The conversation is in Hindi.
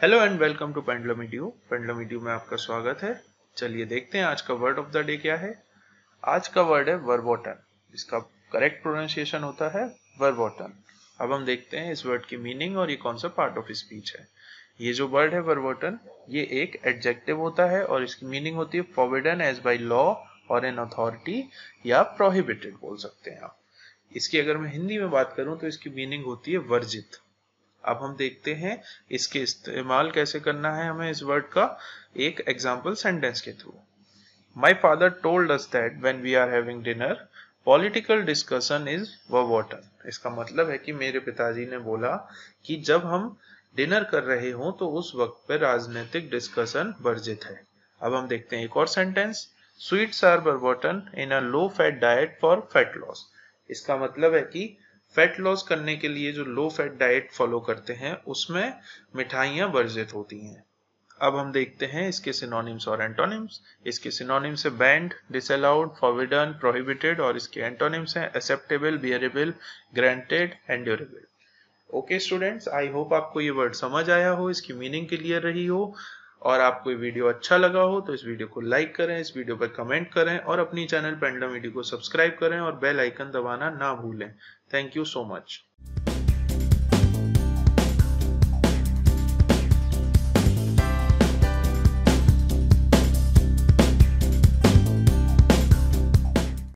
हेलो एंड वेलकम टू पेंडलोमीडियो पेंडलोमीडियो में आपका स्वागत है चलिए देखते हैं आज का वर्ड ऑफ द डे क्या है आज का वर्ड है वर्बोटन इसका करेक्ट प्रोनाउंसिएशन होता है वर्बोटन अब हम देखते हैं इस वर्ड की मीनिंग और ये कौन सा पार्ट ऑफ स्पीच है ये जो वर्ड है वर्बोटन ये एक एडजेक्टिव होता है और इसकी मीनिंग होती है प्रोविडन एज बाई लॉ और एन अथॉरिटी या प्रोहिबिटेड बोल सकते हैं आप इसकी अगर मैं हिंदी में बात करूं तो इसकी मीनिंग होती है वर्जित अब हम देखते हैं इसके इस्तेमाल कैसे करना है हमें इस वर्ड का एक एग्जाम्पल सेंटेंस के through my father told us that when we are having dinner political discussion is व वाटर इसका मतलब है कि मेरे पिताजी ने बोला कि जब हम डिनर कर रहे हों तो उस वक्त पर राजनीतिक डिस्कशन वर्जित है अब हम देखते हैं एक और sentence sweets are verboten in a low fat diet for fat loss इसका मतलब है कि फैट लॉस करने के लिए जो लो फैट डाइट फॉलो करते हैं उसमें मिठाइयां वर्जित होती हैं अब हम देखते हैं इसके सिनोनिम्स और एंटोनिम्स इसके सिनोनिम्स है बैंड डिसअलाउड फॉरविडन प्रोहिबिटेड और इसके एंटोनिम्स हैं acceptable bearable granted endurable okay students I hope आपको ये वर्ड समझ आया हो इसकी मीनिंग क्लियर रही हो और आपको ये वीडियो अच्छा लगा हो तो इस वीडियो को लाइक करें इस वीडियो पर कमेंट करें और अपनी चैनल पेंडम वीडियो को सब्सक्राइब करें और बेल आइकन दबाना ना भूलें थैंक यू सो मच